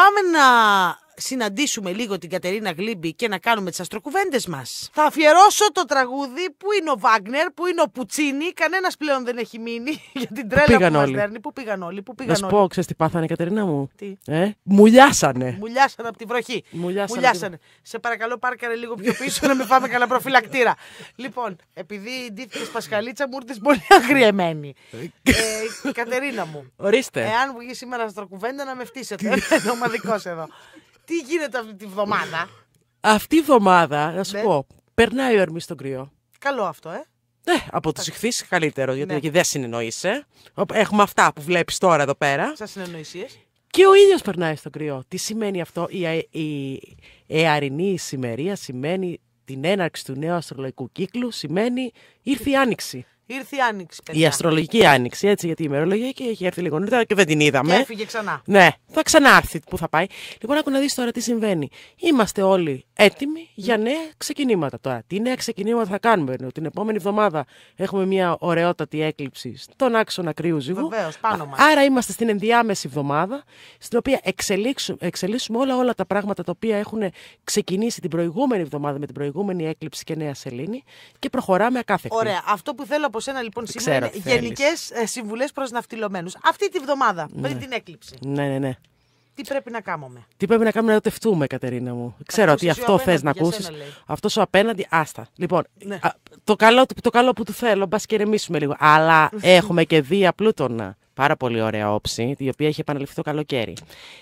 Πάμε να συναντήσουμε λίγο την Κατερίνα Γλίμπη και να κάνουμε τις αστροκουβέντες μας. Θα αφιερώσω το τραγούδι που είναι ο Βάγκνερ που είναι ο Πουτσίνη. Κανένας πλέον δεν έχει μείνει για την τρέλα που, που δέρνει. Πού πήγαν όλοι, πού πήγαν να σου πω, ξέρεις τι πάθανε, Κατερίνα μου. Τι. Ε? Μουλιάσανε. Μουλιάσανε από τη βροχή. Μουλιάσανε. Μουλιάσανε. Σε παρακαλώ, πάρκαρε λίγο πιο πίσω να με πάμε καλά προφυλακτήρα. λοιπόν, επειδή ντύθηκες Πασχαλίτσα, μου ήρθες πολύ αγριεμένη. ε, Κατερίνα μου. Ορίστε. Εάν βγεις σήμερα αστροκουβέντα, να με φτύσετε. Είμαι ομαδικός εδώ τι γίνεται αυτή τη βδομάδα. Αυτή η βδομάδα, να σου ναι. πω, περνάει ο Ερμής στον κρυό. Καλό αυτό, ε. Ναι, από τους ηχθείς καλύτερο, γιατί ναι. δεν συνεννοείσαι. Έχουμε αυτά που βλέπεις τώρα εδώ πέρα. Σα συνεννοησίες. Και ο ίδιος περνάει στον κρυό. Τι σημαίνει αυτό, η, η, η ησημερία σημαίνει την έναρξη του νέου αστρολογικού κύκλου, σημαίνει ήρθε η άνοιξη. Ήρθε η άνοιξη. Παιδιά. Η αστρολογική άνοιξη, έτσι, γιατί η ημερολογία και έχει έρθει λίγο νωρίτερα και δεν την είδαμε. Και έφυγε ξανά. Ναι, θα ξανάρθει που θα πάει. Λοιπόν, να δεις τώρα τι συμβαίνει. Είμαστε όλοι έτοιμοι για ναι. νέα ξεκινήματα τώρα. Τι νέα ξεκινήματα θα κάνουμε. Ενώ την επόμενη εβδομάδα έχουμε μια ωραιότατη έκλειψη στον άξονα κρύου ζυγού. Βεβαίως, πάνω μας. Άρα είμαστε στην ενδιάμεση εβδομάδα, στην οποία εξελίσσουμε όλα, όλα τα πράγματα τα οποία έχουν ξεκινήσει την προηγούμενη εβδομάδα με την προηγούμενη έκλειψη και νέα σελήνη και προχωράμε ακάθεκτα. Ωραία. Αυτό που θέλω από σε σένα λοιπόν σήμερα είναι γενικές ε, συμβουλές προς ναυτιλωμένους. Αυτή τη βδομάδα, ναι. πριν την έκλειψη. Ναι, ναι, ναι. Τι πρέπει να κάνουμε. Τι πρέπει να κάνουμε να ερωτευτούμε, Κατερίνα μου. Ξέρω ότι αυτό θες να ακούσει. Αυτός ο απέναντι, άστα. Λοιπόν, ναι. το, καλό, το καλό που του θέλω, μπας και ηρεμήσουμε λίγο. Αλλά έχουμε και δύο πλούτονα πάρα πολύ ωραία όψη, η οποία έχει επαναληφθεί το καλοκαίρι.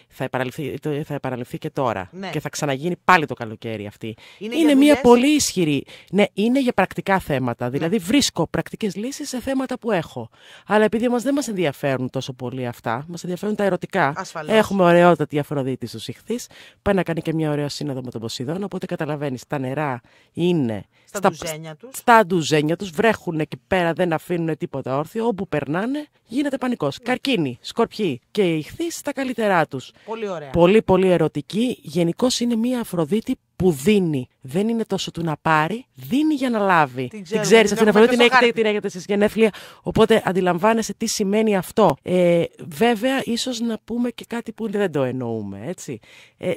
Θα επαναληφθεί, θα επαναληφθεί και τώρα. Ναι. Και θα ξαναγίνει πάλι το καλοκαίρι αυτή. Είναι, είναι μια δουλειές. πολύ ισχυρή. Ναι, είναι για πρακτικά θέματα. Ναι. Δηλαδή, βρίσκω πρακτικές λύσεις σε θέματα που έχω. Αλλά επειδή μας δεν μας ενδιαφέρουν τόσο πολύ αυτά, μας ενδιαφέρουν τα ερωτικά. Ασφαλώς. Έχουμε τη Αφροδίτη στους ηχθείς. Πάει να κάνει και μια ωραία σύνοδο με τον Ποσειδώνα. Οπότε καταλαβαίνεις, τα νερά είναι στα, στα ντουζένια τους. Στα ντουζένια τους, βρέχουν εκεί πέρα, δεν αφήνουν τίποτα όρθιο. Όπου περνάνε γίνεται πανικός. Ναι. Καρκίνοι, σκορπιοί και ηχθείς στα καλύτερά τους. Πολύ ωραία. Πολύ πολύ ερωτική. Γενικώς είναι μια Αφροδίτη που δίνει. Δεν είναι τόσο του να πάρει, δίνει για να λάβει. Την, ξέρει αυτή την Αφροδίτη, την έχετε, την έχετε στι γενέθλια. Οπότε αντιλαμβάνεσαι τι σημαίνει αυτό. Ε, βέβαια, ίσως να πούμε και κάτι που δεν το εννοούμε, έτσι. Ε,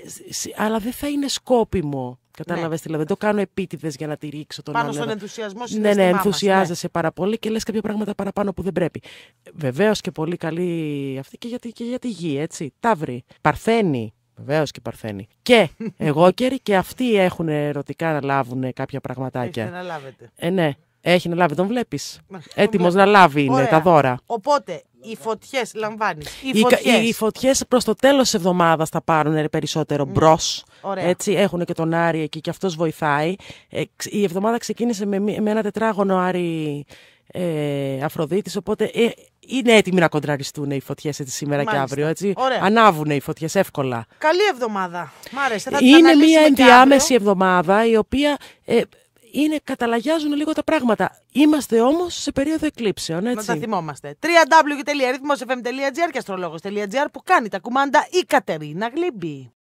αλλά δεν θα είναι σκόπιμο Κατάλαβες ναι. δηλαδή. Δεν το κάνω επίτηδες για να τη ρίξω τον Πάνω στον ενθουσιασμό σου. Ναι, ναι, ενθουσιάζεσαι ναι. πάρα πολύ και λες κάποια πράγματα παραπάνω που δεν πρέπει. Βεβαίως και πολύ καλή αυτή και για, τη, και για τη γη, έτσι. Ταύρη, Παρθένη, Βεβαίως και Παρθένη. Και εγώ και αυτοί έχουν ερωτικά να λάβουν κάποια πραγματάκια. Έχει να λάβετε. Ε, ναι. Έχει να λάβει, τον βλέπεις. Έτοιμο να λάβει είναι τα δώρα. Οπότε, οι φωτιές, λαμβάνεις. Οι, οι, οι φωτιές προς το τέλος της εβδομάδας θα πάρουν ε, περισσότερο ναι. μπρος. Έτσι, έχουν και τον Άρη εκεί και αυτός βοηθάει. Ε, η εβδομάδα ξεκίνησε με, ένα τετράγωνο Άρη ε, Αφροδίτης, οπότε ε, είναι έτοιμοι να κοντραριστούν οι φωτιές σήμερα και αύριο. Έτσι. Ανάβουν οι φωτιές εύκολα. Καλή εβδομάδα. Μ' άρεσε. Θα είναι μια ενδιάμεση εβδομάδα η οποία είναι, καταλαγιάζουν λίγο τα πράγματα. Είμαστε όμως σε περίοδο εκλήψεων, έτσι. Να τα θυμόμαστε. www.ρυθμοσfm.gr και αστρολόγο.gr που κάνει τα κουμάντα η Κατερίνα Γλύμπη.